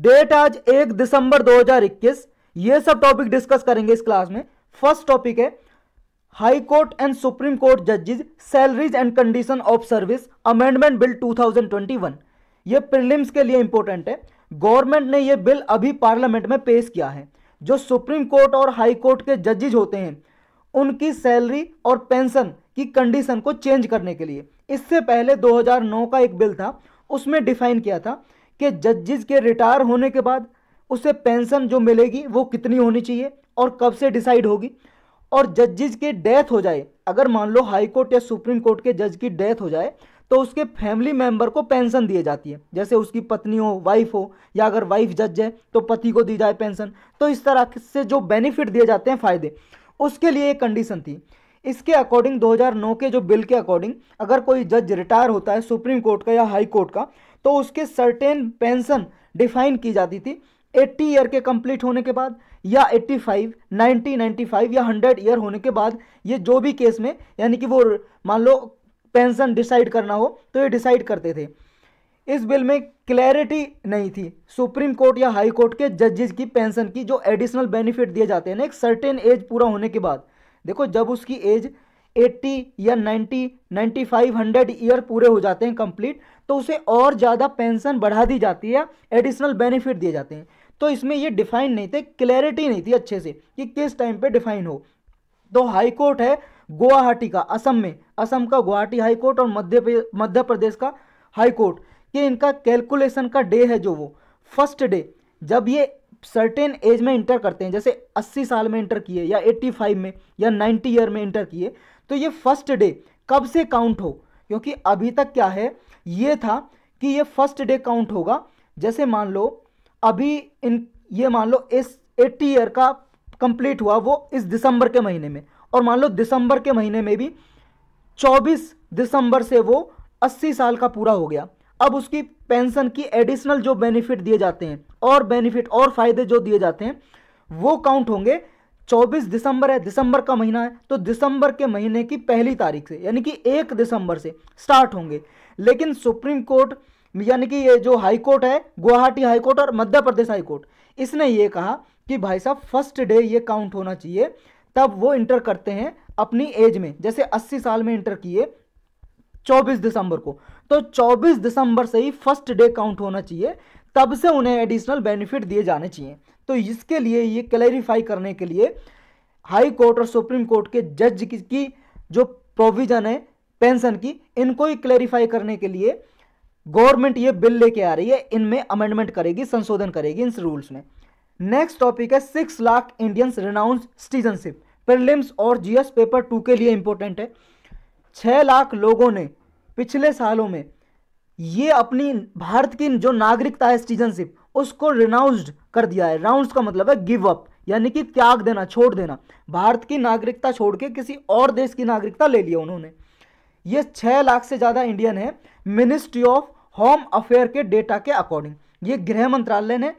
date आज एक दिसंबर 2021 ये सब टॉपिक डिस्कस करेंगे इस क्लास में फर्स्ट टॉपिक है high court and supreme court जजेज salaries and condition of service amendment bill 2021 ये प्रिलिम्स के लिए इंपॉर्टेंट है गवर्नमेंट ने ये बिल अभी पार्लियामेंट में पेश किया है जो सुप्रीम कोर्ट और हाई कोर्ट के जजेज होते हैं उनकी सैलरी और पेंशन की कंडीशन को चेंज करने के लिए इससे पहले 2009 का एक बिल था उसमें डिफाइन किया था कि जजिस के रिटायर होने के बाद उसे पेंशन जो मिलेगी वो कितनी होनी चाहिए और कब से डिसाइड होगी और जजिस की डेथ हो जाए अगर मान लो हाई कोर्ट या सुप्रीम कोर्ट के जज की डेथ हो जाए तो उसके फैमिली मेंबर को पेंशन दिए जाती है जैसे उसकी पत्नी हो वाइफ हो या अगर वाइफ जज है तो पति को दी जाए पेंशन तो इस तरह से जो बेनिफिट दिए जाते हैं फ़ायदे उसके लिए एक कंडीशन थी इसके अकॉर्डिंग 2009 के जो बिल के अकॉर्डिंग अगर कोई जज रिटायर होता है सुप्रीम कोर्ट का या हाई कोर्ट का तो उसके सर्टेन पेंशन डिफाइन की जाती थी 80 ईयर के कंप्लीट होने के बाद या 85, 90, 95 या 100 ईयर होने के बाद ये जो भी केस में यानी कि वो मान लो पेंशन डिसाइड करना हो तो ये डिसाइड करते थे इस बिल में क्लैरिटी नहीं थी सुप्रीम कोर्ट या हाई कोर्ट के जजेज की पेंशन की जो एडिशनल बेनिफिट दिए जाते हैं ना एक सर्टेन एज पूरा होने के बाद देखो जब उसकी एज एट्टी या ninety ninety five hundred year पूरे हो जाते हैं कंप्लीट तो उसे और ज़्यादा पेंशन बढ़ा दी जाती है एडिशनल बेनिफिट दिए जाते हैं तो इसमें ये डिफाइन नहीं थे क्लैरिटी नहीं थी अच्छे से कि किस टाइम पे डिफाइन हो तो हाई कोर्ट है गुवाहाटी का असम में असम का गुवाहाटी हाई कोर्ट और मध्य मध्य प्रदेश का हाई कोर्ट ये इनका कैलकुलेशन का डे है जो वो फर्स्ट डे जब ये सर्टेन एज में इंटर करते हैं जैसे 80 साल में इंटर किए या 85 में या 90 ईयर में इंटर किए तो ये फर्स्ट डे कब से काउंट हो क्योंकि अभी तक क्या है ये था कि ये फर्स्ट डे काउंट होगा जैसे मान लो अभी इन ये मान लो इस एट्टी ईयर का कंप्लीट हुआ वो इस दिसंबर के महीने में और मान लो दिसंबर के महीने में भी 24 दिसंबर से वो 80 साल का पूरा हो गया अब उसकी पेंशन की एडिशनल जो बेनिफिट दिए जाते हैं और बेनिफिट और फायदे जो दिए जाते हैं वो काउंट होंगे 24 दिसंबर है दिसंबर का महीना है तो दिसंबर के महीने की पहली तारीख से यानी कि एक दिसंबर से स्टार्ट होंगे लेकिन सुप्रीम कोर्ट यानी कि ये जो हाई कोर्ट है गुवाहाटी हाई कोर्ट और मध्य प्रदेश हाई कोर्ट इसने ये कहा कि भाई साहब फर्स्ट डे ये काउंट होना चाहिए तब वो इंटर करते हैं अपनी एज में जैसे 80 साल में इंटर किए 24 दिसंबर को तो 24 दिसंबर से ही फर्स्ट डे काउंट होना चाहिए तब से उन्हें एडिशनल बेनिफिट दिए जाने चाहिए तो इसके लिए ये क्लैरिफाई करने के लिए हाई कोर्ट और सुप्रीम कोर्ट के जज की, जो प्रोविज़न है पेंशन की इनको ही क्लैरिफाई करने के लिए गवर्नमेंट ये बिल लेके आ रही है इनमें अमेंडमेंट करेगी संशोधन करेगी इन रूल्स में नेक्स्ट टॉपिक है six lakh Indians renounce citizenship prelims और जीएस पेपर टू के लिए इंपॉर्टेंट है छः लाख लोगों ने पिछले सालों में ये अपनी भारत की जो नागरिकता है सिटीजनशिप उसको रिनाउंस्ड कर दिया है राउंड का मतलब है गिव अप यानी कि त्याग देना छोड़ देना भारत की नागरिकता छोड़ के किसी और देश की नागरिकता ले लिया उन्होंने ये छः लाख से ज़्यादा इंडियन है मिनिस्ट्री ऑफ होम अफेयर के डेटा के अकॉर्डिंग ये गृह मंत्रालय ने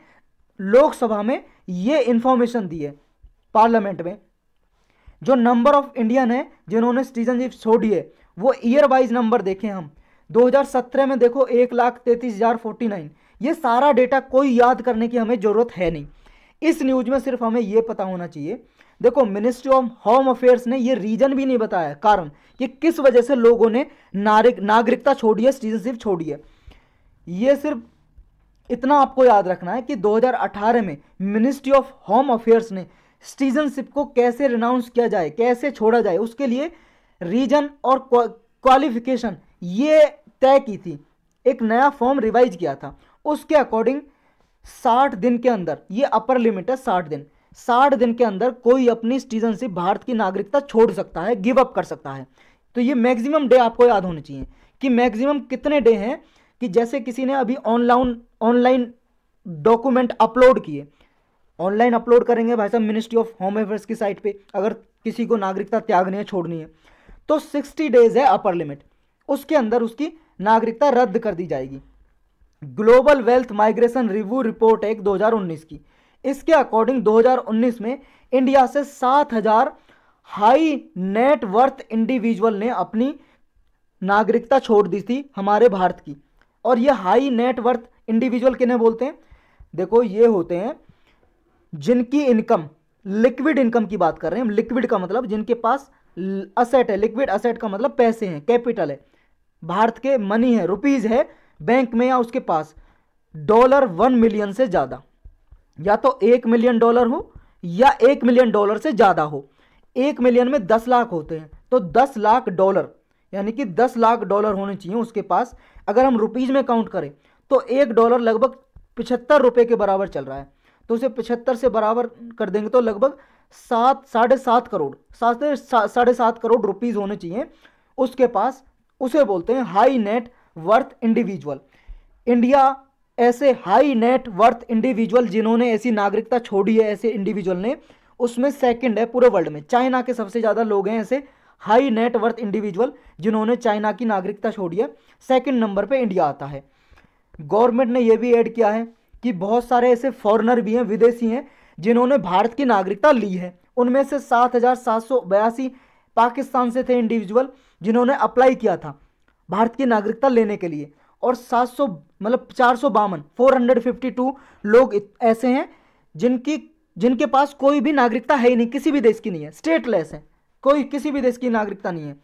लोकसभा में ये इन्फॉर्मेशन दी है पार्लियामेंट में जो नंबर ऑफ इंडियन है जिन्होंने सिटीजनशिप छोड़ी है वो ईयर वाइज नंबर देखें हम 2017 में देखो एक लाख तैंतीस हज़ार फोर्टी नाइन ये सारा डेटा कोई याद करने की हमें ज़रूरत है नहीं इस न्यूज़ में सिर्फ हमें ये पता होना चाहिए देखो मिनिस्ट्री ऑफ होम अफेयर्स ने ये रीजन भी नहीं बताया कारण कि किस वजह से लोगों ने नागरिकता छोड़ी है सिटीजनशिप छोड़ी है ये सिर्फ इतना आपको याद रखना है कि 2018 में मिनिस्ट्री ऑफ होम अफेयर्स ने सिटीजनशिप को कैसे रिनाउंस किया जाए कैसे छोड़ा जाए उसके लिए रीजन और क्वालिफिकेशन ये तय की थी एक नया फॉर्म रिवाइज किया था उसके अकॉर्डिंग साठ दिन के अंदर ये अपर लिमिट है साठ दिन साठ दिन के अंदर कोई अपनी सिटीजनशिप भारत की नागरिकता छोड़ सकता है गिव अप कर सकता है तो ये मैक्सिमम डे आपको याद होने चाहिए कि मैक्सिमम कितने डे हैं कि जैसे किसी ने अभी ऑनलाइन ऑनलाइन डॉक्यूमेंट अपलोड किए ऑनलाइन अपलोड करेंगे भाई साहब मिनिस्ट्री ऑफ होम अफेयर्स की साइट पे अगर किसी को नागरिकता त्यागनी है छोड़नी है तो सिक्सटी डेज है अपर लिमिट उसके अंदर उसकी नागरिकता रद्द कर दी जाएगी global wealth migration review report एक 2019 की इसके अकॉर्डिंग 2019 में इंडिया से 7000 हाई नेट वर्थ इंडिविजुअल ने अपनी नागरिकता छोड़ दी थी हमारे भारत की और ये हाई नेट वर्थ इंडिविजुअल किन्हें बोलते हैं देखो ये होते हैं जिनकी इनकम लिक्विड इनकम की बात कर रहे हैं लिक्विड का मतलब जिनके पास असेट है लिक्विड असेट का मतलब पैसे हैं कैपिटल है भारत के मनी है रुपीज़ है बैंक में या उसके पास डॉलर वन मिलियन से ज़्यादा या तो एक मिलियन डॉलर हो या एक मिलियन डॉलर से ज़्यादा हो एक मिलियन में दस लाख होते हैं तो दस लाख डॉलर यानी कि दस लाख डॉलर होने चाहिए उसके पास अगर हम रुपीज़ में काउंट करें तो एक डॉलर लगभग पिछहत्तर रुपये के बराबर चल रहा है तो उसे पिछहत्तर से बराबर कर देंगे तो लगभग सात साढ़े सात करोड़ सात साढ़े सात करोड़ रुपीज़ होने चाहिए उसके पास उसे बोलते हैं high net worth individual India ऐसे हाई नेट वर्थ इंडिविजुअल जिन्होंने ऐसी नागरिकता छोड़ी है ऐसे इंडिविजुअल ने उसमें सेकंड है पूरे वर्ल्ड में चाइना के सबसे ज़्यादा लोग हैं ऐसे हाई नेट वर्थ इंडिविजुअल जिन्होंने चाइना की नागरिकता छोड़ी है सेकंड नंबर पे इंडिया आता है गवर्नमेंट ने यह भी ऐड किया है कि बहुत सारे ऐसे फॉरनर भी हैं विदेशी हैं जिन्होंने भारत की नागरिकता ली है उनमें से सात पाकिस्तान से थे इंडिविजुअल जिन्होंने अप्लाई किया था भारत की नागरिकता लेने के लिए और 700 मतलब चार सौ बावन फोर लोग ऐसे हैं जिनकी जिनके पास कोई भी नागरिकता है ही नहीं किसी भी देश की नहीं है स्टेटलेस है कोई किसी भी देश की नागरिकता नहीं है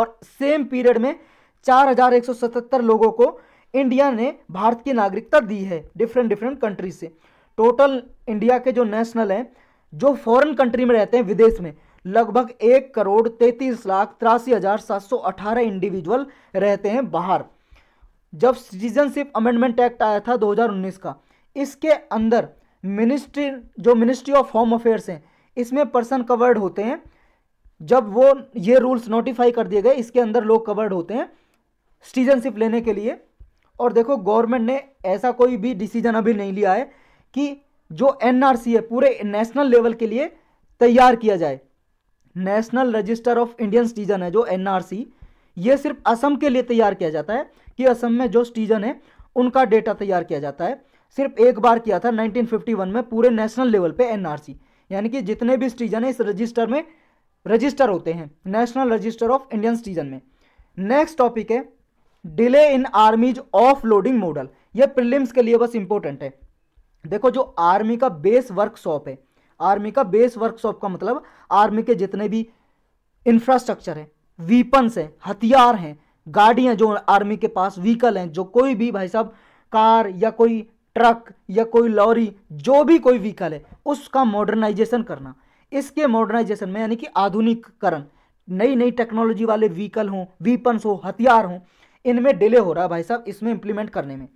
और सेम पीरियड में 4,177 लोगों को इंडिया ने भारत की नागरिकता दी है डिफरेंट डिफरेंट कंट्री से टोटल इंडिया के जो नेशनल हैं जो फॉरेन कंट्री में रहते हैं विदेश में लगभग एक करोड़ तैंतीस लाख तिरासी हज़ार सात सौ अठारह इंडिविजुअल रहते हैं बाहर जब सिटीजनशिप अमेंडमेंट एक्ट आया था 2019 का इसके अंदर मिनिस्ट्री जो मिनिस्ट्री ऑफ होम अफेयर्स हैं इसमें पर्सन कवर्ड होते हैं जब वो ये रूल्स नोटिफाई कर दिए गए इसके अंदर लोग कवर्ड होते हैं सिटीजनशिप लेने के लिए और देखो गवर्नमेंट ने ऐसा कोई भी डिसीजन अभी नहीं लिया है कि जो एनआरसी है पूरे नेशनल लेवल के लिए तैयार किया जाए national register of Indian citizen है जो एनआरसी ये सिर्फ असम के लिए तैयार किया जाता है कि असम में जो सिटीजन है उनका डेटा तैयार किया जाता है सिर्फ एक बार किया था 1951 में पूरे नेशनल लेवल पे एनआरसी यानी कि जितने भी सिटीजन है इस रजिस्टर में रजिस्टर होते हैं national register of Indian citizen में नेक्स्ट टॉपिक है delay in armies of loading model यह प्रिलिम्स के लिए बस इंपॉर्टेंट है देखो जो आर्मी का बेस वर्कशॉप है आर्मी का बेस वर्कशॉप का मतलब आर्मी के जितने भी इंफ्रास्ट्रक्चर है वीपन्स हैं हथियार हैं गाड़ियाँ जो आर्मी के पास व्हीकल हैं जो कोई भी भाई साहब कार या कोई ट्रक या कोई लॉरी जो भी कोई व्हीकल है उसका मॉडर्नाइजेशन करना इसके मॉडर्नाइजेशन में यानी कि आधुनिककरण नई नई टेक्नोलॉजी वाले व्हीकल हों वीपन्स हो हथियार हों इनमें डिले हो रहा है भाई साहब इसमें इंप्लीमेंट करने में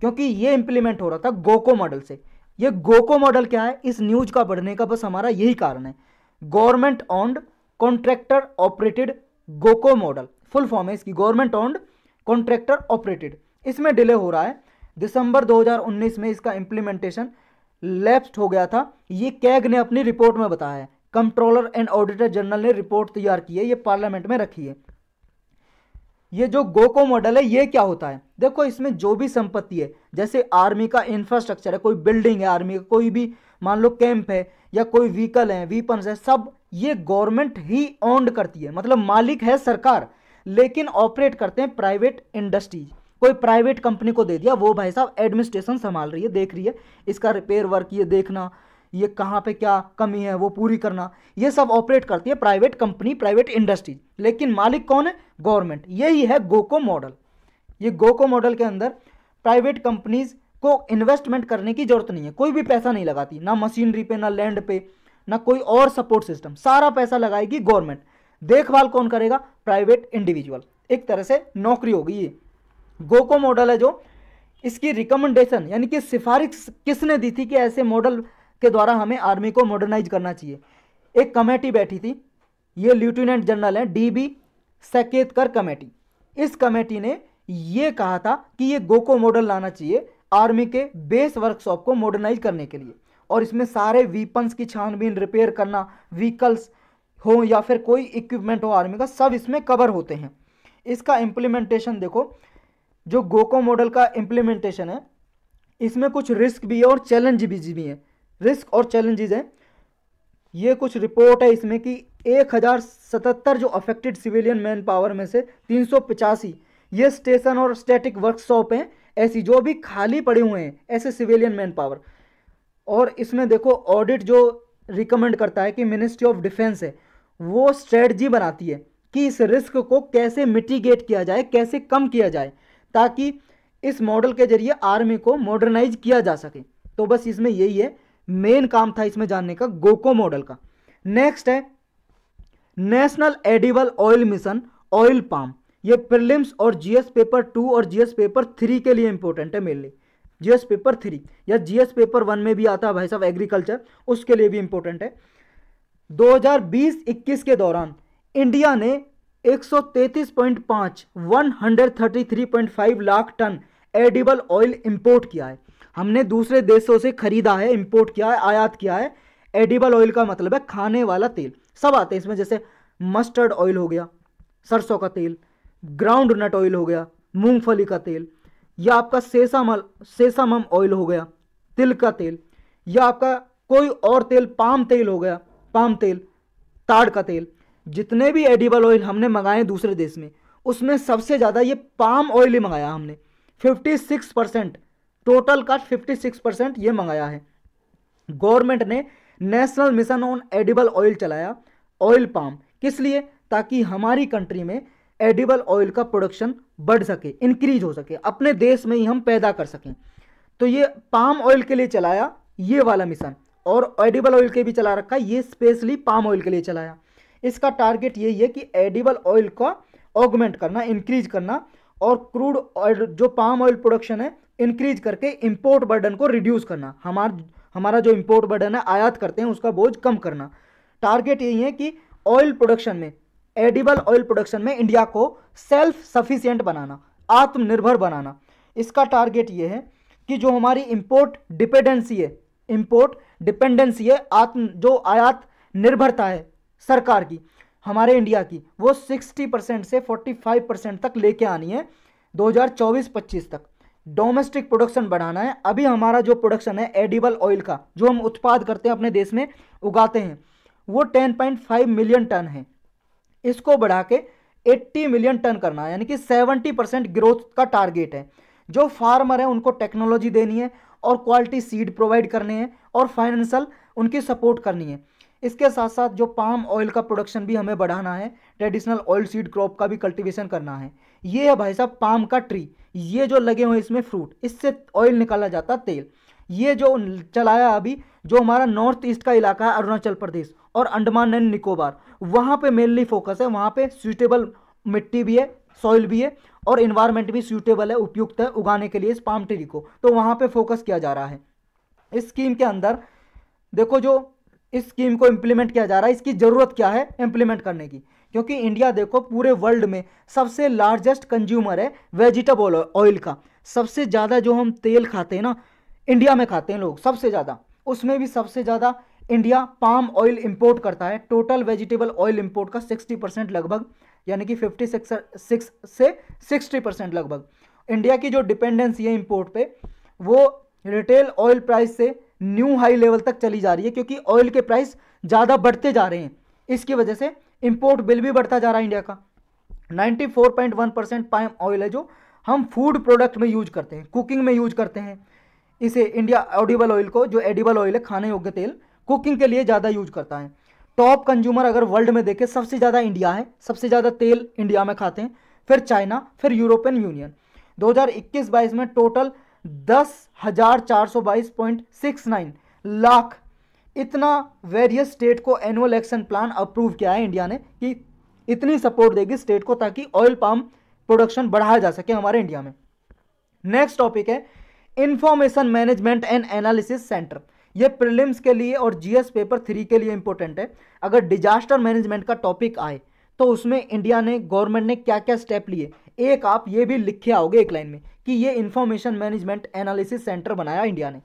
क्योंकि ये इंप्लीमेंट हो रहा था गोको मॉडल से ये गोको मॉडल क्या है इस न्यूज का बढ़ने का बस हमारा यही कारण है government owned contractor operated GOCO model full form है इसकी गवर्नमेंट ऑन्ड कॉन्ट्रैक्टर ऑपरेटेड इसमें डिले हो रहा है दिसंबर 2019 में इसका इंप्लीमेंटेशन लेफ्ट हो गया था ये कैग ने अपनी रिपोर्ट में बताया है कंट्रोलर एंड ऑडिटर जनरल ने रिपोर्ट तैयार की है ये पार्लियामेंट में रखी है ये जो गोको मॉडल है ये क्या होता है देखो इसमें जो भी संपत्ति है जैसे आर्मी का इंफ्रास्ट्रक्चर है कोई बिल्डिंग है आर्मी का कोई भी मान लो कैंप है या कोई व्हीकल है वीपन है सब ये गवर्नमेंट ही ओन्ड करती है मतलब मालिक है सरकार लेकिन ऑपरेट करते हैं प्राइवेट इंडस्ट्रीज कोई प्राइवेट कंपनी को दे दिया वो भाई साहब एडमिनिस्ट्रेशन संभाल रही है देख रही है इसका रिपेयर वर्क ये देखना ये कहाँ पे क्या कमी है वो पूरी करना ये सब ऑपरेट करती है प्राइवेट कंपनी प्राइवेट इंडस्ट्रीज लेकिन मालिक कौन है गवर्नमेंट यही है गोको मॉडल ये गोको मॉडल के अंदर प्राइवेट कंपनीज को इन्वेस्टमेंट करने की जरूरत नहीं है कोई भी पैसा नहीं लगाती ना मशीनरी पे ना लैंड पे ना कोई और सपोर्ट सिस्टम सारा पैसा लगाएगी गवर्नमेंट देखभाल कौन करेगा प्राइवेट इंडिविजुअल एक तरह से नौकरी होगी ये गोको मॉडल है जो इसकी रिकमेंडेशन यानी कि सिफारिश किसने दी थी कि ऐसे मॉडल के द्वारा हमें आर्मी को मॉडर्नाइज करना चाहिए एक कमेटी बैठी थी ये लेफ्टिनेंट जनरल है डी बी सकेतकर कमेटी इस कमेटी ने यह कहा था कि ये गोको मॉडल लाना चाहिए आर्मी के बेस वर्कशॉप को मॉडर्नाइज करने के लिए और इसमें सारे वीपन्स की छानबीन रिपेयर करना व्हीकल्स हो या फिर कोई इक्विपमेंट हो आर्मी का सब इसमें कवर होते हैं इसका इम्प्लीमेंटेशन देखो जो गोको मॉडल का इम्प्लीमेंटेशन है इसमें कुछ रिस्क भी है और चैलेंज भी भी हैं रिस्क और चैलेंजेज हैं ये कुछ रिपोर्ट है इसमें कि एक हज़ार सतहत्तर जो अफेक्टेड सिविलियन मैन पावर में से तीन सौ पचासी ये स्टेशन और स्टैटिक वर्कशॉप हैं ऐसी जो भी खाली पड़े हुए हैं ऐसे सिविलियन मैन पावर और इसमें देखो ऑडिट जो रिकमेंड करता है कि मिनिस्ट्री ऑफ डिफेंस है वो स्ट्रेटजी बनाती है कि इस रिस्क को कैसे मिटिगेट किया जाए कैसे कम किया जाए ताकि इस मॉडल के जरिए आर्मी को मॉडर्नाइज किया जा सके तो बस इसमें यही है मेन काम था इसमें जानने का गोको मॉडल का नेक्स्ट है national edible oil mission oil palm ये प्रिलिम्स और जीएस पेपर टू और जीएस पेपर थ्री के लिए इंपॉर्टेंट है मेनली जीएस पेपर थ्री या जीएस पेपर वन में भी आता है भाई साहब एग्रीकल्चर उसके लिए भी इंपॉर्टेंट है 2020-21 के दौरान इंडिया ने 133.5 133.5 lakh ton edible oil import किया है हमने दूसरे देशों से खरीदा है इम्पोर्ट किया है आयात किया है एडिबल ऑयल का मतलब है खाने वाला तेल सब आते हैं इसमें जैसे मस्टर्ड ऑयल हो गया सरसों का तेल ग्राउंड नट ऑयल हो गया मूंगफली का तेल या आपका सेसामल सेसामम ऑयल हो गया तिल का तेल या आपका कोई और तेल पाम तेल हो गया पाम तेल ताड़ का तेल जितने भी एडिबल ऑयल हमने मंगाए दूसरे देश में उसमें सबसे ज़्यादा ये पाम ऑयल ही मंगाया हमने 56 परसेंट टोटल का 56 परसेंट ये मंगाया है गवर्नमेंट ने national mission on edible oil चलाया ऑयल पाम किस लिए ताकि हमारी कंट्री में एडिबल ऑयल का प्रोडक्शन बढ़ सके इंक्रीज हो सके अपने देश में ही हम पैदा कर सकें तो ये पाम ऑयल के लिए चलाया ये वाला मिशन और एडिबल ऑयल के भी चला रखा ये स्पेशली पाम ऑयल के लिए चलाया इसका टारगेट यही है कि एडिबल ऑयल का ऑगमेंट करना इंक्रीज करना और क्रूड ऑयल जो पाम ऑयल प्रोडक्शन है इंक्रीज करके इम्पोर्ट बर्डन को रिड्यूस करना हमार हमारा जो इम्पोर्ट बर्डन है आयात करते हैं उसका बोझ कम करना टारगेट यही है कि ऑयल प्रोडक्शन में एडिबल ऑयल प्रोडक्शन में इंडिया को सेल्फ सफिशियंट बनाना आत्मनिर्भर बनाना इसका टारगेट ये है कि जो हमारी इम्पोर्ट डिपेंडेंसी है इम्पोर्ट डिपेंडेंसी है आत्म जो आयात निर्भरता है सरकार की हमारे इंडिया की वो 60 परसेंट से 45 परसेंट तक लेके आनी है 2024-25 तक डोमेस्टिक प्रोडक्शन बढ़ाना है अभी हमारा जो प्रोडक्शन है एडिबल ऑयल का जो हम उत्पाद करते हैं अपने देश में उगाते हैं वो ten point five million ton है इसको बढ़ा के एट्टी मिलियन टन करना है यानी कि सेवेंटी परसेंट ग्रोथ का टारगेट है जो फार्मर है उनको टेक्नोलॉजी देनी है और क्वालिटी सीड प्रोवाइड करने हैं और फाइनेंशियल उनकी सपोर्ट करनी है इसके साथ साथ जो पाम ऑयल का प्रोडक्शन भी हमें बढ़ाना है ट्रेडिशनल ऑयल सीड क्रॉप का भी कल्टिवेशन करना है ये है भाई साहब पाम का ट्री ये जो लगे हुए इसमें फ्रूट इससे ऑयल निकाला जाता तेल ये जो चलाया अभी जो हमारा नॉर्थ ईस्ट का इलाका है अरुणाचल प्रदेश और अंडमान एंड निकोबार वहाँ पे मेनली फोकस है वहाँ पे सूटेबल मिट्टी भी है सॉइल भी है और इन्वायरमेंट भी सूटेबल है उपयुक्त है उगाने के लिए इस पाम ट्री को तो वहाँ पे फोकस किया जा रहा है इस स्कीम के अंदर देखो जो इस स्कीम को इम्प्लीमेंट किया जा रहा है इसकी ज़रूरत क्या है इम्प्लीमेंट करने की क्योंकि इंडिया देखो पूरे वर्ल्ड में सबसे लार्जेस्ट कंज्यूमर है वेजिटेबल ऑयल का सबसे ज़्यादा जो हम तेल खाते हैं ना इंडिया में खाते हैं लोग सबसे ज़्यादा उसमें भी सबसे ज़्यादा इंडिया पाम ऑयल इंपोर्ट करता है टोटल वेजिटेबल ऑयल इंपोर्ट का 60 परसेंट लगभग यानी कि 56 सिक्स से 60 परसेंट लगभग इंडिया की जो डिपेंडेंसी है इंपोर्ट पे वो रिटेल ऑयल प्राइस से न्यू हाई लेवल तक चली जा रही है क्योंकि ऑयल के प्राइस ज़्यादा बढ़ते जा रहे हैं इसकी वजह से इम्पोर्ट बिल भी बढ़ता जा रहा है इंडिया का 94.1 परसेंट पाइम ऑयल है जो हम फूड प्रोडक्ट में यूज करते हैं कुकिंग में यूज करते हैं इसे इंडिया ऑडिबल ऑयल को जो एडिबल ऑयल है खाने योग्य तेल कुकिंग के लिए ज़्यादा यूज करता है टॉप कंज्यूमर अगर वर्ल्ड में देखें सबसे ज़्यादा इंडिया है सबसे ज़्यादा तेल इंडिया में खाते हैं फिर चाइना फिर यूरोपियन यूनियन 2021-22 में टोटल दस लाख इतना वेरियस स्टेट को एनुअल एक्शन प्लान अप्रूव किया है इंडिया ने कि इतनी सपोर्ट देगी स्टेट को ताकि ऑयल पाम प्रोडक्शन बढ़ाया जा सके हमारे इंडिया में नेक्स्ट टॉपिक है information management and analysis centre ये प्रिलिम्स के लिए और जीएस पेपर थ्री के लिए इंपॉर्टेंट है अगर डिजास्टर मैनेजमेंट का टॉपिक आए तो उसमें इंडिया ने गवर्नमेंट ने क्या क्या स्टेप लिए एक आप ये भी लिखे आओगे एक लाइन में कि ये इंफॉर्मेशन मैनेजमेंट एनालिसिस सेंटर बनाया इंडिया ने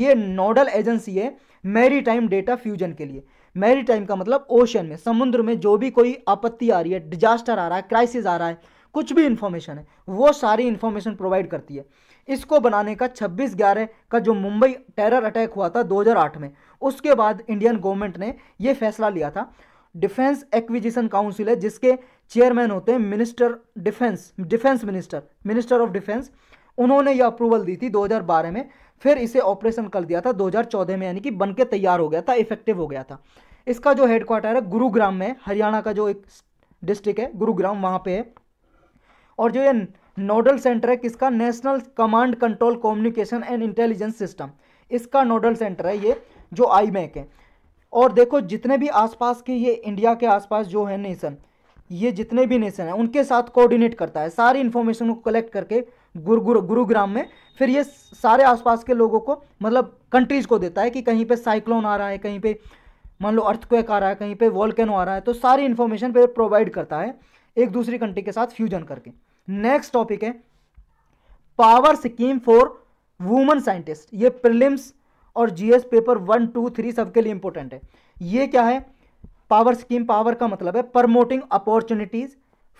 ये नोडल एजेंसी है मैरी टाइम डेटा फ्यूजन के लिए मैरी टाइम का मतलब ओशन में समुद्र में जो भी कोई आपत्ति आ रही है डिजास्टर आ रहा है क्राइसिस आ रहा है कुछ भी इन्फॉर्मेशन है वो सारी इन्फॉर्मेशन प्रोवाइड करती है इसको बनाने का छब्बीस ग्यारह का जो मुंबई टेरर अटैक हुआ था 2008 में उसके बाद इंडियन गवर्नमेंट ने ये फैसला लिया था डिफेंस एक्विजिशन काउंसिल है जिसके चेयरमैन होते हैं minister defence defence minister minister of defence उन्होंने यह अप्रूवल दी थी 2012 में फिर इसे ऑपरेशन कर दिया था 2014 में यानी कि बन के तैयार हो गया था इफेक्टिव हो गया था इसका जो हेडक्वार्टर है गुरुग्राम में हरियाणा का जो एक डिस्ट्रिक्ट है गुरुग्राम वहाँ पे है और जो ये नोडल सेंटर है किसका national command control communication and intelligence system इसका नोडल सेंटर है ये जो आई e है और देखो जितने भी आसपास के ये इंडिया के आसपास जो है नेशन ये जितने भी नेशन हैं उनके साथ कोऑर्डिनेट करता है सारी इन्फॉर्मेशन को कलेक्ट करके गुरु गुरु गुरुग्राम में फिर ये सारे आसपास के लोगों को मतलब कंट्रीज़ को देता है कि कहीं पे साइक्लोन आ रहा है कहीं पे मान लो अर्थक्वेक आ रहा है कहीं पे वॉल्केनो आ रहा है तो सारी इन्फॉर्मेशन फिर प्रोवाइड करता है एक दूसरी कंट्री के साथ फ्यूजन करके नेक्स्ट टॉपिक है power scheme for women scientist ये प्रिलिम्स और GS paper one two three सबके लिए इंपॉर्टेंट है ये क्या है पावर स्कीम पावर का मतलब है promoting opportunities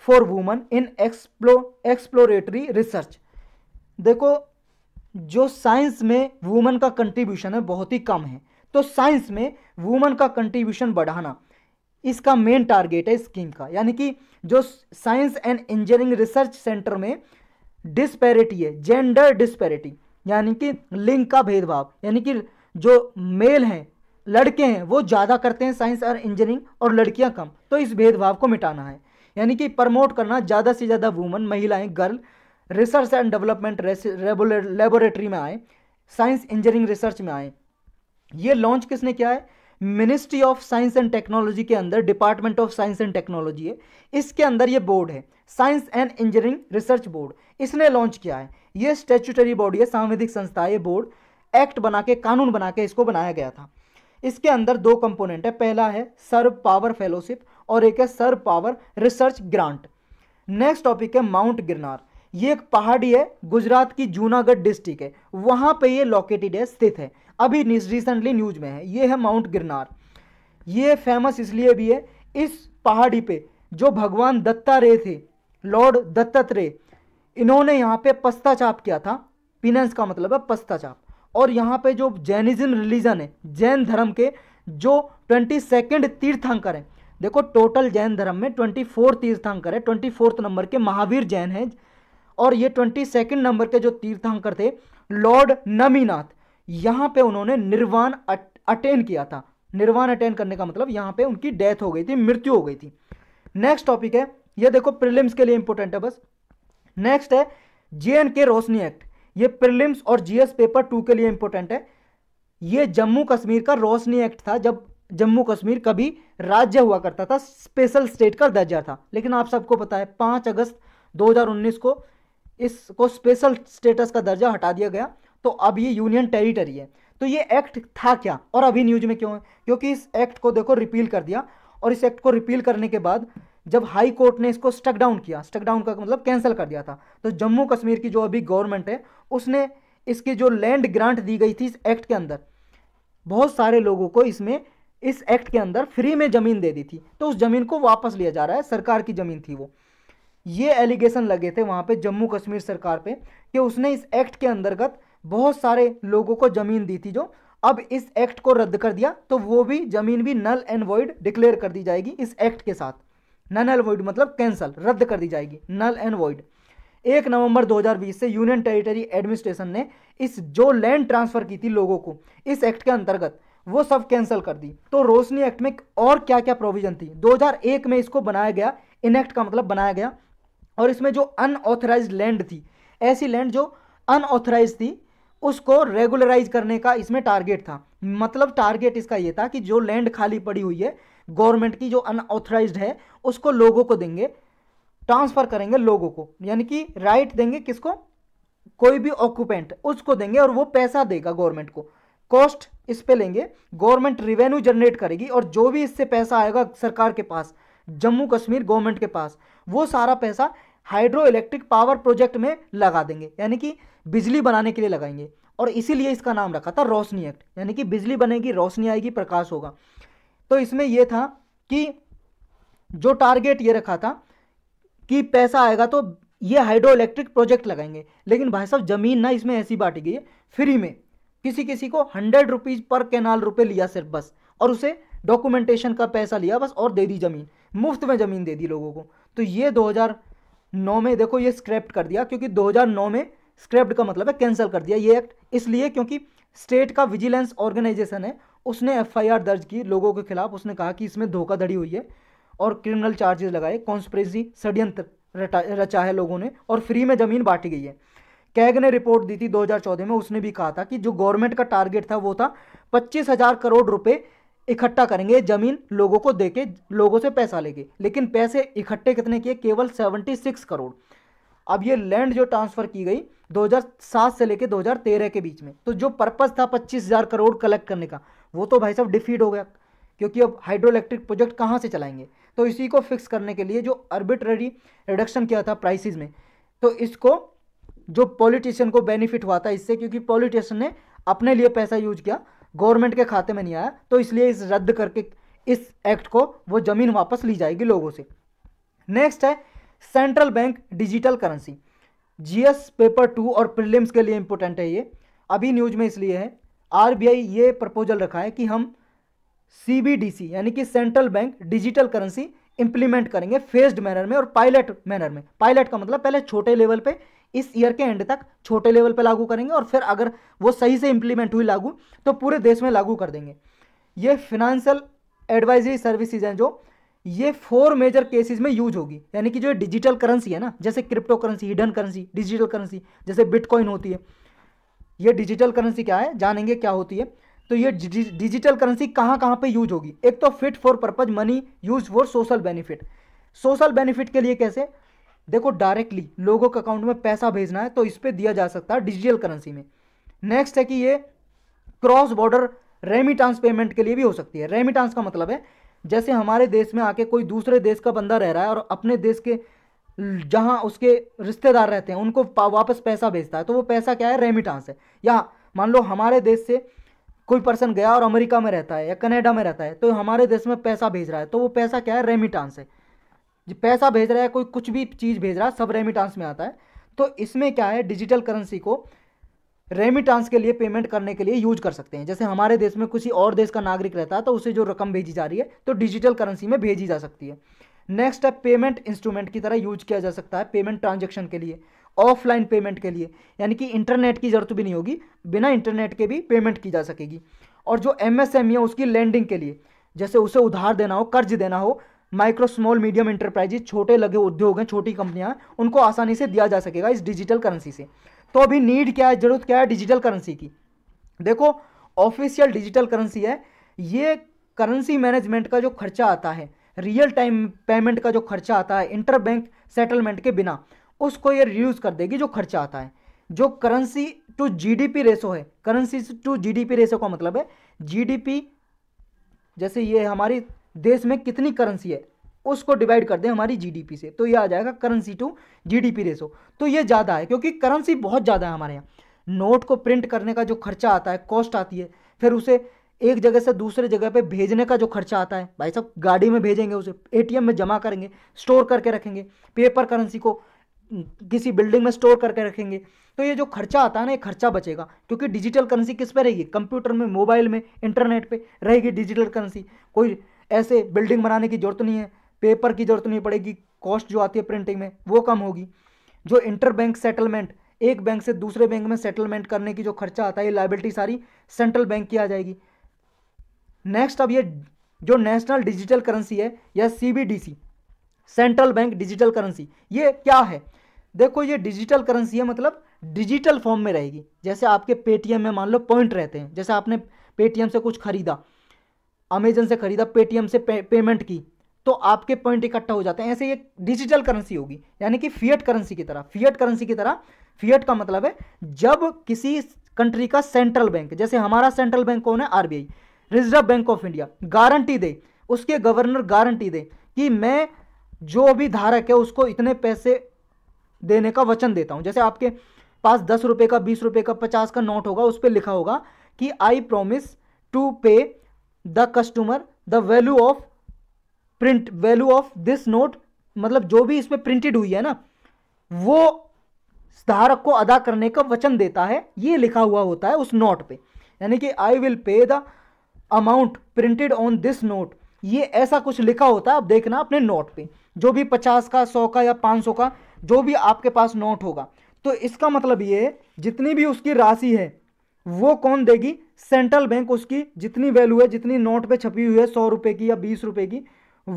for women in explo exploratory research देखो जो साइंस में वुमेन का कंट्रीब्यूशन है बहुत ही कम है तो साइंस में वुमेन का कंट्रीब्यूशन बढ़ाना इसका मेन टारगेट है स्कीम का यानी कि जो science and engineering research centre में डिस्पैरिटी है जेंडर डिस्पैरिटी यानी कि लिंग का भेदभाव यानी कि जो मेल हैं लड़के हैं वो ज़्यादा करते हैं साइंस और इंजीनियरिंग और लड़कियां कम तो इस भेदभाव को मिटाना है यानी कि प्रमोट करना ज़्यादा से ज़्यादा वुमन महिलाएं girl research and development laboratory में आए साइंस इंजीनियरिंग रिसर्च में आए ये लॉन्च किसने किया है ministry of science and technology के अंदर department of science and technology है इसके अंदर ये बोर्ड है science and engineering research board इसने लॉन्च किया है ये स्टेचुटरी बॉडी है सांविधिक संस्था है ये बोर्ड एक्ट बना के कानून बना के इसको बनाया गया था इसके अंदर दो कंपोनेंट है पहला है सर्व पावर फेलोशिप और एक है SERB power research grant next topic है माउंट गिरनार ये एक पहाड़ी है गुजरात की जूनागढ़ डिस्ट्रिक्ट है वहाँ पे ये लोकेटेड है स्थित है अभी रिसेंटली न्यूज में है ये है माउंट गिरनार ये फेमस इसलिए भी है इस पहाड़ी पे जो भगवान दत्तात्रेय थे लॉर्ड दत्तात्रेय इन्होंने यहाँ पे पस्ताचाप किया था पिनेंस का मतलब है पस्ताचाप और यहाँ पे जो जैनिज्म रिलीजन है जैन धर्म के जो ट्वेंटी सेकेंड तीर्थंकर हैं देखो टोटल जैन धर्म में ट्वेंटी फोर तीर्थंकर है ट्वेंटी फोर्थ नंबर के महावीर जैन हैं और ये ट्वेंटी सेकेंड नंबर के जो तीर्थंकर थे लॉर्ड नमीनाथ यहाँ पे उन्होंने निर्वाण अटेन किया था निर्वाण अटेन करने का मतलब यहाँ पे उनकी डेथ हो गई थी मृत्यु हो गई थी नेक्स्ट टॉपिक है ये देखो प्रिलिम्स के लिए इंपॉर्टेंट है बस नेक्स्ट है J and K Roshni act ये प्रिलिम्स और जीएस पेपर टू के लिए इंपॉर्टेंट है ये जम्मू कश्मीर का रोशनी एक्ट था जब जम्मू कश्मीर कभी राज्य हुआ करता था स्पेशल स्टेट का दर्जा था लेकिन आप सबको पता है पाँच अगस्त 2019 को इसको स्पेशल स्टेटस का दर्जा हटा दिया गया तो अब ये यूनियन टेरिटरी है तो ये एक्ट था क्या और अभी न्यूज में क्यों है क्योंकि इस एक्ट को देखो रिपील कर दिया और इस एक्ट को रिपील करने के बाद जब हाई कोर्ट ने इसको स्टक डाउन किया स्टक डाउन का मतलब कैंसिल कर दिया था तो जम्मू कश्मीर की जो अभी गवर्नमेंट है उसने इसकी जो लैंड ग्रांट दी गई थी इस एक्ट के अंदर बहुत सारे लोगों को इसमें इस एक्ट के अंदर फ्री में ज़मीन दे दी थी तो उस ज़मीन को वापस लिया जा रहा है सरकार की ज़मीन थी वो ये एलिगेशन लगे थे वहाँ पे जम्मू कश्मीर सरकार पे कि उसने इस एक्ट के अंतर्गत बहुत सारे लोगों को ज़मीन दी थी जो अब इस एक्ट को रद्द कर दिया तो वो भी ज़मीन भी नल एंड वॉइड डिक्लेयर कर दी जाएगी इस एक्ट के साथ नल एंड वॉइड मतलब कैंसल रद्द कर दी जाएगी नल एंड वॉइड एक नवंबर 2020 से यूनियन टेरिटरी एडमिनिस्ट्रेशन ने इस जो लैंड ट्रांसफ़र की थी लोगों को इस एक्ट के अंतर्गत वो सब कैंसिल कर दी तो रोशनी एक्ट में और क्या क्या प्रोविज़न थी 2001 में इसको बनाया गया इन एक्ट का मतलब बनाया गया और इसमें जो अनऑथराइज लैंड थी ऐसी लैंड जो अनऑथराइज थी उसको रेगुलराइज करने का इसमें टारगेट था मतलब टारगेट इसका ये था कि जो लैंड खाली पड़ी हुई है गवर्नमेंट की जो अनऑथराइज है उसको लोगों को देंगे ट्रांसफर करेंगे लोगों को यानी कि राइट देंगे किसको कोई भी ऑक्यूपेंट उसको देंगे और वो पैसा देगा गवर्नमेंट को कॉस्ट इस पे लेंगे गवर्नमेंट रिवेन्यू जनरेट करेगी और जो भी इससे पैसा आएगा सरकार के पास जम्मू कश्मीर गवर्नमेंट के पास वो सारा पैसा हाइड्रो इलेक्ट्रिक पावर प्रोजेक्ट में लगा देंगे यानी कि बिजली बनाने के लिए लगाएंगे और इसीलिए इसका नाम रखा था रोशनी एक्ट यानी कि बिजली बनेगी रोशनी आएगी प्रकाश होगा तो इसमें यह था कि जो टारगेट ये रखा था कि पैसा आएगा तो ये हाइड्रो इलेक्ट्रिक प्रोजेक्ट लगाएंगे लेकिन भाई साहब जमीन ना इसमें ऐसी बांटी गई है फ्री में किसी किसी को हंड्रेड रुपीज पर कैनाल रुपए लिया सिर्फ बस और उसे डॉक्यूमेंटेशन का पैसा लिया बस और दे दी जमीन मुफ्त में जमीन दे दी लोगों को तो ये 2009 में देखो ये स्क्रैप्ट कर दिया क्योंकि 2009 में स्क्रैप्ट का मतलब है कैंसिल कर दिया ये एक्ट इसलिए क्योंकि स्टेट का विजिलेंस ऑर्गेनाइजेशन है उसने एफआईआर दर्ज की लोगों के खिलाफ उसने कहा कि इसमें धोखाधड़ी हुई है और क्रिमिनल चार्जेस लगाए कॉन्स्परेसी षड्यंत्र रचा है लोगों ने और फ्री में ज़मीन बांटी गई है कैग ने रिपोर्ट दी थी 2014 में उसने भी कहा था कि जो गवर्नमेंट का टारगेट था वो था पच्चीस हजार करोड़ रुपए इकट्ठा करेंगे जमीन लोगों को देके लोगों से पैसा लेके लेकिन पैसे इकट्ठे कितने किए केवल सेवनटी सिक्स करोड़ अब ये लैंड जो ट्रांसफ़र की गई 2007 से लेके 2013 के बीच में तो जो पर्पज़ था 25,000 करोड़ कलेक्ट करने का वो तो भाई साहब डिफीट हो गया क्योंकि अब हाइड्रो इलेक्ट्रिक प्रोजेक्ट कहाँ से चलाएंगे तो इसी को फिक्स करने के लिए जो अर्बिट्रेरी रिडक्शन किया था प्राइसिस में तो इसको जो पॉलिटिशियन को बेनिफिट हुआ था इससे क्योंकि पॉलिटिशियन ने अपने लिए पैसा यूज किया गवर्नमेंट के खाते में नहीं आया तो इसलिए इस रद्द करके इस एक्ट को वो जमीन वापस ली जाएगी लोगों से नेक्स्ट है central bank digital currency GS paper two और प्रीलिम्स के लिए इंपॉर्टेंट है ये अभी न्यूज में इसलिए है आरबीआई ये प्रपोजल रखा है कि हम सीबीडीसी यानी कि central bank digital currency implement करेंगे फेज्ड मैनर में और पायलट मैनर में पायलट का मतलब पहले छोटे लेवल पे इस ईयर के एंड तक छोटे लेवल पर लागू करेंगे और फिर अगर वो सही से इंप्लीमेंट हुई लागू तो पूरे देश में लागू कर देंगे ये फिनेंशियल एडवाइजरी सर्विसेज हैं जो ये फोर मेजर केसेस में यूज होगी यानी कि जो डिजिटल करेंसी है ना जैसे cryptocurrency hidden currency digital currency जैसे बिटकॉइन होती है ये डिजिटल करेंसी क्या है जानेंगे क्या होती है तो ये डिजिटल करेंसी कहाँ कहाँ पे यूज होगी एक तो fit for purpose money use for social benefit social benefit के लिए कैसे देखो डायरेक्टली लोगों के अकाउंट में पैसा भेजना है तो इस पर दिया जा सकता है डिजिटल करेंसी में नेक्स्ट है कि ये क्रॉस बॉर्डर रेमिटांस पेमेंट के लिए भी हो सकती है रेमिटांस का मतलब है जैसे हमारे देश में आके कोई दूसरे देश का बंदा रह रहा है और अपने देश के जहाँ उसके रिश्तेदार रहते हैं उनको वापस पैसा भेजता है तो वो पैसा क्या है रेमिटांस है या मान लो हमारे देश से कोई पर्सन गया और अमेरिका में रहता है या कनाडा में रहता है तो हमारे देश में पैसा भेज रहा है तो वो पैसा क्या है रेमिटांस है जो पैसा भेज रहा है कोई कुछ भी चीज़ भेज रहा है सब रेमिटांस में आता है तो इसमें क्या है डिजिटल करेंसी को रेमिटांस के लिए पेमेंट करने के लिए यूज कर सकते हैं जैसे हमारे देश में किसी और देश का नागरिक रहता है तो उसे जो रकम भेजी जा रही है तो डिजिटल करेंसी में भेजी जा सकती है नेक्स्ट है पेमेंट इंस्ट्रूमेंट की तरह यूज किया जा सकता है पेमेंट ट्रांजेक्शन के लिए ऑफलाइन पेमेंट के लिए यानी कि इंटरनेट की जरूरत भी नहीं होगी बिना इंटरनेट के भी पेमेंट की जा सकेगी और जो एम e है उसकी लैंडिंग के लिए जैसे उसे उधार देना हो कर्ज देना हो माइक्रो स्मॉल मीडियम इंटरप्राइजेज छोटे लगे उद्योग हैं छोटी कंपनियां उनको आसानी से दिया जा सकेगा इस डिजिटल करेंसी से तो अभी नीड क्या है जरूरत क्या है डिजिटल करेंसी की देखो ऑफिशियल डिजिटल करेंसी है ये करेंसी मैनेजमेंट का जो खर्चा आता है रियल टाइम पेमेंट का जो खर्चा आता है इंटरबैंक सेटलमेंट के बिना उसको ये रिड्यूस कर देगी जो खर्चा आता है जो करेंसी टू जीडीपी रेशो है करेंसी टू जीडीपी रेशो का मतलब है जीडीपी जैसे ये हमारी देश में कितनी करेंसी है उसको डिवाइड कर दें हमारी जीडीपी से तो ये आ जाएगा करेंसी टू जीडीपी रेशो तो ये ज़्यादा है क्योंकि करेंसी बहुत ज़्यादा है हमारे यहाँ नोट को प्रिंट करने का जो खर्चा आता है कॉस्ट आती है फिर उसे एक जगह से दूसरे जगह पे भेजने का जो खर्चा आता है भाई साहब गाड़ी में भेजेंगे उसे एटीएम में जमा करेंगे स्टोर करके रखेंगे पेपर करेंसी को किसी बिल्डिंग में स्टोर करके रखेंगे तो ये जो खर्चा आता है ना ये खर्चा बचेगा क्योंकि डिजिटल करेंसी किस पे रहेगी कंप्यूटर में मोबाइल में इंटरनेट पे रहेगी डिजिटल करेंसी कोई ऐसे बिल्डिंग बनाने की ज़रूरत नहीं है पेपर की ज़रूरत नहीं पड़ेगी कॉस्ट जो आती है प्रिंटिंग में वो कम होगी जो इंटर बैंक सेटलमेंट एक बैंक से दूसरे बैंक में सेटलमेंट करने की जो खर्चा आता है ये लाइबिलिटी सारी सेंट्रल बैंक की आ जाएगी नेक्स्ट अब ये जो नेशनल डिजिटल करेंसी है या CBDC central bank digital currency ये क्या है देखो ये डिजिटल करेंसी है मतलब डिजिटल फॉर्म में रहेगी जैसे आपके पेटीएम में मान लो पॉइंट रहते हैं जैसे आपने पेटीएम से कुछ खरीदा अमेजन से खरीदा पेटीएम से पे, पेमेंट की तो आपके पॉइंट इकट्ठा हो जाते हैं ऐसे ये डिजिटल करेंसी होगी यानी कि फियट करेंसी की तरह फियट करेंसी की तरह फियट का मतलब है जब किसी कंट्री का सेंट्रल बैंक जैसे हमारा सेंट्रल बैंक कौन है RBI reserve bank of India guarantee दे उसके गवर्नर गारंटी दे कि मैं जो भी धारक है उसको इतने पैसे देने का वचन देता हूँ जैसे आपके पास दस रुपये का बीस रुपये का पचास का नोट होगा उस पर लिखा होगा कि I promise to pay the customer the value of print value of this note मतलब जो भी इसमें प्रिंटेड हुई है ना वो धारक को अदा करने का वचन देता है ये लिखा हुआ होता है उस नोट पे यानी कि I will pay the amount printed on this note ये ऐसा कुछ लिखा होता है आप देखना अपने नोट पे जो भी पचास का सौ का या पाँच सौ का जो भी आपके पास नोट होगा तो इसका मतलब ये है जितनी भी उसकी राशि है वो कौन देगी सेंट्रल बैंक उसकी जितनी वैल्यू है जितनी नोट पे छपी हुई है सौ रुपए की या बीस रुपए की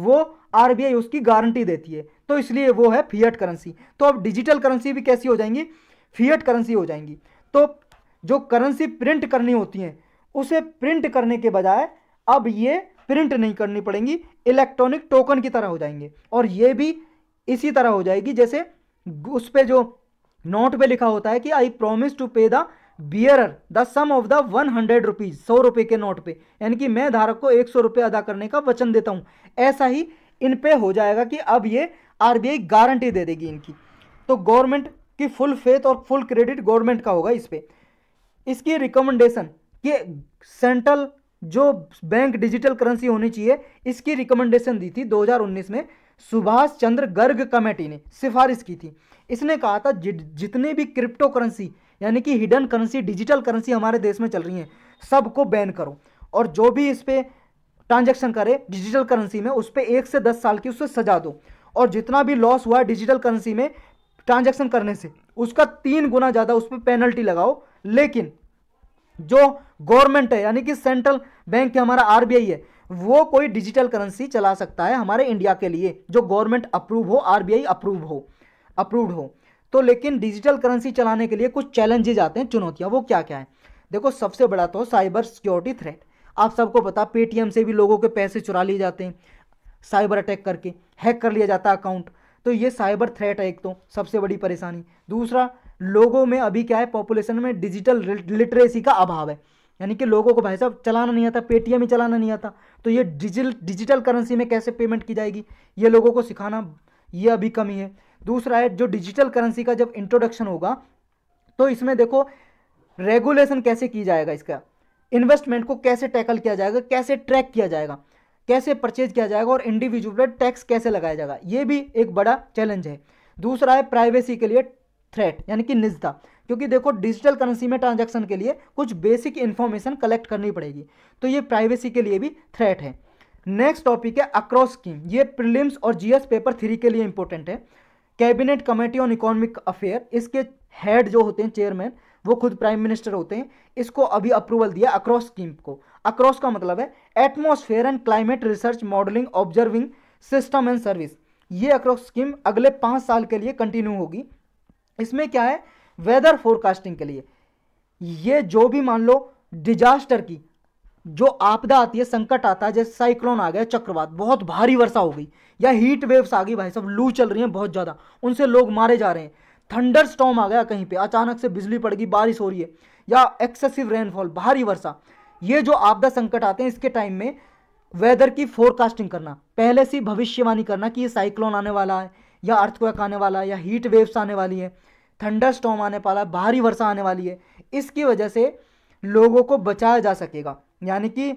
वो आर उसकी गारंटी देती है तो इसलिए वो है फियट करेंसी तो अब डिजिटल करेंसी भी कैसी हो जाएंगी फियट करेंसी हो जाएंगी तो जो करेंसी प्रिंट करनी होती है उसे प्रिंट करने के बजाय अब ये प्रिंट नहीं करनी पड़ेंगी इलेक्ट्रॉनिक टोकन की तरह हो जाएंगे और ये भी इसी तरह हो जाएगी जैसे उस पर जो नोट पे लिखा होता है कि I promise to pay the bearer the sum of the one hundred rupees सौ रुपये के नोट पे यानी कि मैं धारक को एक सौ रुपये अदा करने का वचन देता हूँ ऐसा ही इन पे हो जाएगा कि अब ये आरबीआई गारंटी दे देगी इनकी तो गवर्नमेंट की फुल फेथ और फुल क्रेडिट गवर्नमेंट का होगा इस पर इसकी रिकमेंडेशन कि सेंट्रल जो बैंक डिजिटल करेंसी होनी चाहिए इसकी रिकमेंडेशन दी थी दो में सुभाष चंद्र गर्ग कमेटी ने सिफारिश की थी इसने कहा था जि, जितने भी क्रिप्टो करेंसी यानी कि हिडन करेंसी डिजिटल करेंसी हमारे देश में चल रही हैं सबको बैन करो और जो भी इस पर ट्रांजेक्शन करे डिजिटल करेंसी में उस पर एक से दस साल की उससे सजा दो और जितना भी लॉस हुआ डिजिटल करेंसी में ट्रांजेक्शन करने से उसका तीन गुना ज़्यादा उस पर पेनल्टी लगाओ लेकिन जो गवर्नमेंट है यानी कि सेंट्रल बैंक है हमारा आरबीआई है वो कोई डिजिटल करेंसी चला सकता है हमारे इंडिया के लिए जो गवर्नमेंट अप्रूव हो आरबीआई अप्रूव हो अप्रूव्ड हो तो लेकिन डिजिटल करेंसी चलाने के लिए कुछ चैलेंजेज आते हैं चुनौतियाँ वो क्या क्या है देखो सबसे बड़ा तो साइबर सिक्योरिटी थ्रेट आप सबको पता पेटीएम से भी लोगों के पैसे चुरा लिए जाते हैं साइबर अटैक करके हैक कर लिया जाता है अकाउंट तो ये साइबर थ्रेट है एक तो सबसे बड़ी परेशानी दूसरा लोगों में अभी क्या है पॉपुलेशन में डिजिटल लिटरेसी का अभाव है यानी कि लोगों को भाई साहब चलाना नहीं आता पेटीएम ही चलाना नहीं आता तो ये डिजिटल डिजिटल करेंसी में कैसे पेमेंट की जाएगी ये लोगों को सिखाना ये अभी कमी है दूसरा है जो डिजिटल करेंसी का जब इंट्रोडक्शन होगा तो इसमें देखो रेगुलेशन कैसे की जाएगा इसका इन्वेस्टमेंट को कैसे टैकल किया जाएगा कैसे ट्रैक किया जाएगा कैसे परचेज किया जाएगा और इंडिविजुअल टैक्स कैसे लगाया जाएगा ये भी एक बड़ा चैलेंज है दूसरा है प्राइवेसी के लिए थ्रेट यानी कि निजता क्योंकि देखो डिजिटल करेंसी में ट्रांजैक्शन के लिए कुछ बेसिक इन्फॉर्मेशन कलेक्ट करनी पड़ेगी तो ये प्राइवेसी के लिए भी थ्रेट है नेक्स्ट टॉपिक है अक्रॉस स्कीम ये प्रिलिम्स और जीएस पेपर थ्री के लिए इंपॉर्टेंट है cabinet committee on economic affair इसके हेड जो होते हैं चेयरमैन वो खुद प्राइम मिनिस्टर होते हैं इसको अभी अप्रूवल दिया अक्रॉस स्कीम को अक्रॉस का मतलब है atmosphere and climate research modelling observing system and service ये अक्रॉस स्कीम अगले पाँच साल के लिए कंटिन्यू होगी इसमें क्या है वेदर फोरकास्टिंग के लिए ये जो भी मान लो डिजास्टर की जो आपदा आती है संकट आता है जैसे साइक्लोन आ गया चक्रवात बहुत भारी वर्षा हो गई या हीट वेव्स आ गई भाई सब लू चल रही है बहुत ज़्यादा उनसे लोग मारे जा रहे हैं थंडर स्टॉम आ गया कहीं पे अचानक से बिजली पड़ गई बारिश हो रही है या एक्सेसिव रेनफॉल भारी वर्षा ये जो आपदा संकट आते हैं इसके टाइम में वेदर की फोरकास्टिंग करना पहले से भविष्यवाणी करना कि ये साइक्लोन आने वाला है या अर्थक्वेक आने वाला है या हीट वेव्स आने वाली है थंडर स्टॉम आने वाला है भारी वर्षा आने वाली है इसकी वजह से लोगों को बचाया जा सकेगा यानी कि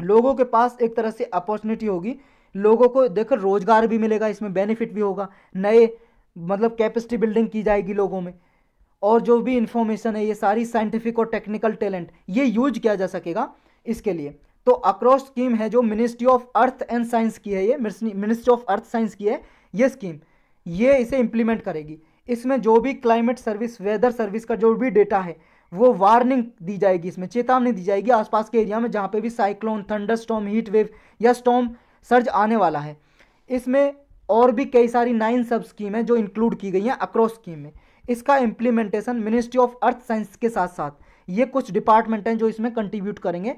लोगों के पास एक तरह से अपॉर्चुनिटी होगी लोगों को देखो रोजगार भी मिलेगा इसमें बेनिफिट भी होगा नए मतलब कैपेसिटी बिल्डिंग की जाएगी लोगों में और जो भी इंफॉर्मेशन है ये सारी साइंटिफिक और टेक्निकल टैलेंट ये यूज किया जा सकेगा इसके लिए तो अक्रॉस स्कीम है जो ministry of earth and science की है ये मिनिस्ट्री ऑफ अर्थ साइंस की है ये स्कीम ये इसे इंप्लीमेंट करेगी इसमें जो भी क्लाइमेट सर्विस वेदर सर्विस का जो भी डेटा है वो वार्निंग दी जाएगी इसमें चेतावनी दी जाएगी आसपास के एरिया में जहाँ पे भी cyclone thunder storm heat wave या स्टॉम सर्ज आने वाला है इसमें और भी कई सारी नाइन सब स्कीम है जो इंक्लूड की गई हैं अक्रॉस स्कीम में इसका implementation ministry of earth science के साथ साथ ये कुछ डिपार्टमेंट हैं जो इसमें कंट्रीब्यूट करेंगे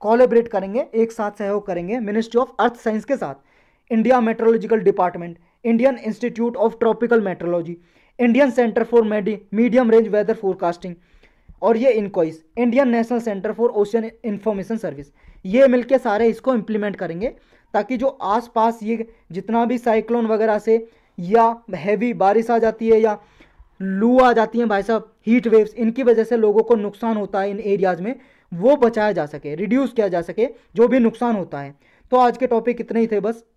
कोलेबरेट करेंगे एक साथ सहयोग करेंगे मिनिस्ट्री ऑफ अर्थ साइंस के साथ India meteorological department Indian institute of tropical meteorology Indian centre for medium range weather forecasting और ये INCOIS Indian national centre for ocean information service ये मिलके सारे इसको इम्प्लीमेंट करेंगे ताकि जो आसपास ये जितना भी साइक्लोन वगैरह से या हैवी बारिश आ जाती है या लू आ जाती है भाई साहब हीट वेव्स इनकी वजह से लोगों को नुकसान होता है इन एरियाज़ में वो बचाया जा सके रिड्यूस किया जा सके जो भी नुकसान होता है तो आज के टॉपिक इतने ही थे बस